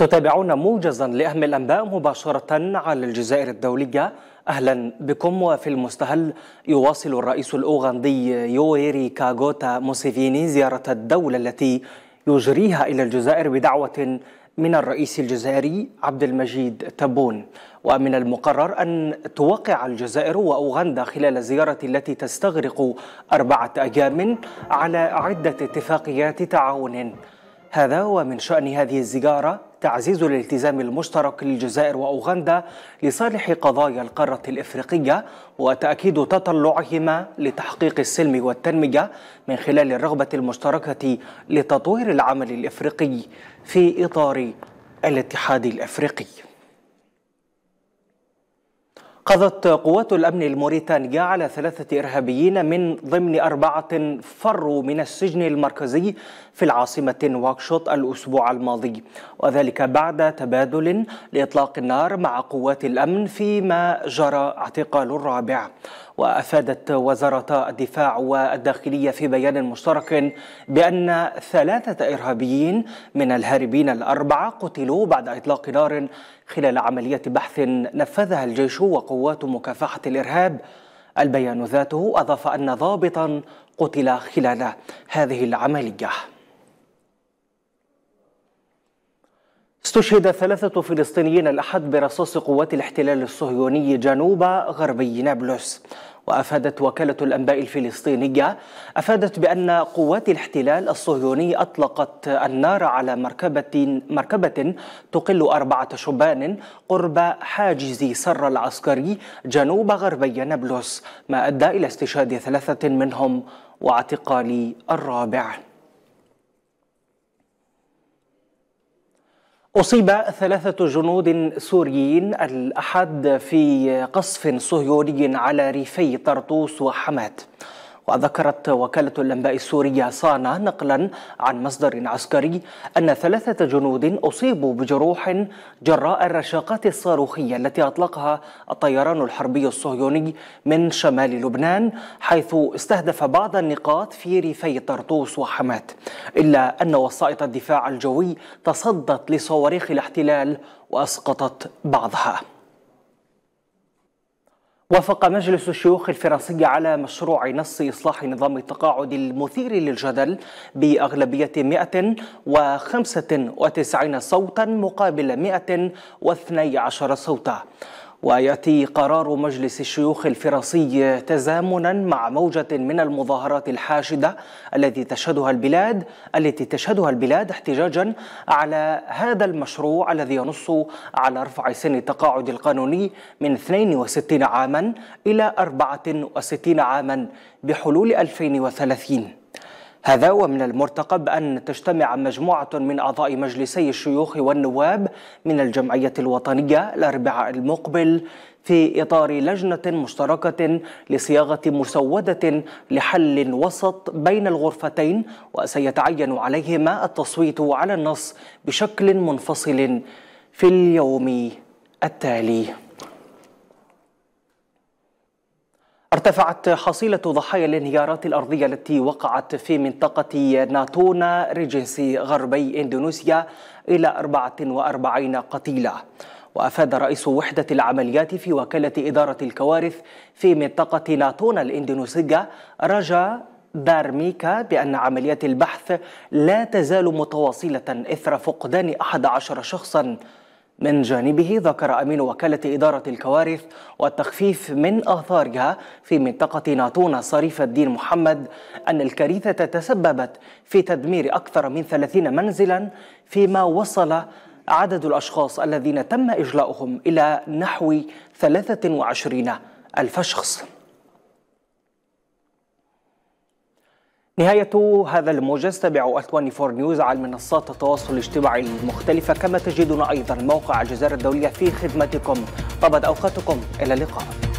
تتابعون موجزا لأهم الأنباء مباشرة على الجزائر الدولية أهلا بكم وفي المستهل يواصل الرئيس الأوغندي يويري كاغوتا موسيفيني زيارة الدولة التي يجريها إلى الجزائر بدعوة من الرئيس الجزائري عبد المجيد تبون ومن المقرر أن توقع الجزائر وأوغندا خلال الزيارة التي تستغرق أربعة أيام على عدة اتفاقيات تعاون هذا ومن شأن هذه الزيارة تعزيز الالتزام المشترك للجزائر وأوغندا لصالح قضايا القارة الإفريقية وتأكيد تطلعهما لتحقيق السلم والتنمية من خلال الرغبة المشتركة لتطوير العمل الإفريقي في إطار الاتحاد الإفريقي قضت قوات الأمن الموريتانية على ثلاثة إرهابيين من ضمن أربعة فروا من السجن المركزي في العاصمة نواكشوط الأسبوع الماضي وذلك بعد تبادل لإطلاق النار مع قوات الأمن فيما جرى اعتقال الرابع وأفادت وزارة الدفاع والداخلية في بيان مشترك بأن ثلاثة إرهابيين من الهاربين الأربعة قتلوا بعد إطلاق نار خلال عملية بحث نفذها الجيش وقوات قوات مكافحة الإرهاب البيان ذاته أضاف أن ضابطا قتل خلال هذه العملية استشهد ثلاثة فلسطينيين الأحد برصاص قوات الاحتلال الصهيوني جنوب غربي نابلس وأفادت وكالة الأنباء الفلسطينية أفادت بأن قوات الاحتلال الصهيوني أطلقت النار على مركبة, مركبة تقل أربعة شبان قرب حاجز سر العسكري جنوب غربي نابلس ما أدى إلى استشهاد ثلاثة منهم واعتقال الرابع أصيب ثلاثة جنود سوريين الأحد في قصف صهيوني على ريفي طرطوس وحماة وذكرت وكالة الأنباء السورية صانا نقلا عن مصدر عسكري أن ثلاثة جنود أصيبوا بجروح جراء الرشاقات الصاروخية التي أطلقها الطيران الحربي الصهيوني من شمال لبنان حيث استهدف بعض النقاط في ريفي طرطوس وحماة إلا أن وسائط الدفاع الجوي تصدت لصواريخ الاحتلال وأسقطت بعضها وافق مجلس الشيوخ الفرنسي على مشروع نص إصلاح نظام التقاعد المثير للجدل بأغلبية 195 صوتا مقابل 112 صوتا ويأتي قرار مجلس الشيوخ الفرنسي تزامنا مع موجة من المظاهرات الحاشدة التي تشهدها البلاد التي تشهدها البلاد احتجاجا على هذا المشروع الذي ينص على رفع سن التقاعد القانوني من 62 عاما إلى 64 عاما بحلول 2030 هذا ومن المرتقب أن تجتمع مجموعة من أعضاء مجلسي الشيوخ والنواب من الجمعية الوطنية الأربعاء المقبل في إطار لجنة مشتركة لصياغة مسودة لحل وسط بين الغرفتين وسيتعين عليهما التصويت على النص بشكل منفصل في اليوم التالي ارتفعت حصيلة ضحايا الانهيارات الأرضية التي وقعت في منطقة ناتونا ريجنسي غربي إندونيسيا إلى 44 قتيلة وأفاد رئيس وحدة العمليات في وكالة إدارة الكوارث في منطقة ناتونا الإندونيسية رجا دارميكا بأن عمليات البحث لا تزال متواصلة إثر فقدان 11 شخصاً من جانبه ذكر أمين وكالة إدارة الكوارث والتخفيف من آثارها في منطقة ناتونا صريف الدين محمد أن الكارثة تسببت في تدمير أكثر من 30 منزلا فيما وصل عدد الأشخاص الذين تم إجلاؤهم إلى نحو 23 ألف شخص نهاية هذا الموجز تابعوا 24 نيوز على منصات التواصل الاجتماعي المختلفة كما تجدون أيضا موقع الجزائر الدولية في خدمتكم طابت أوقاتكم إلى اللقاء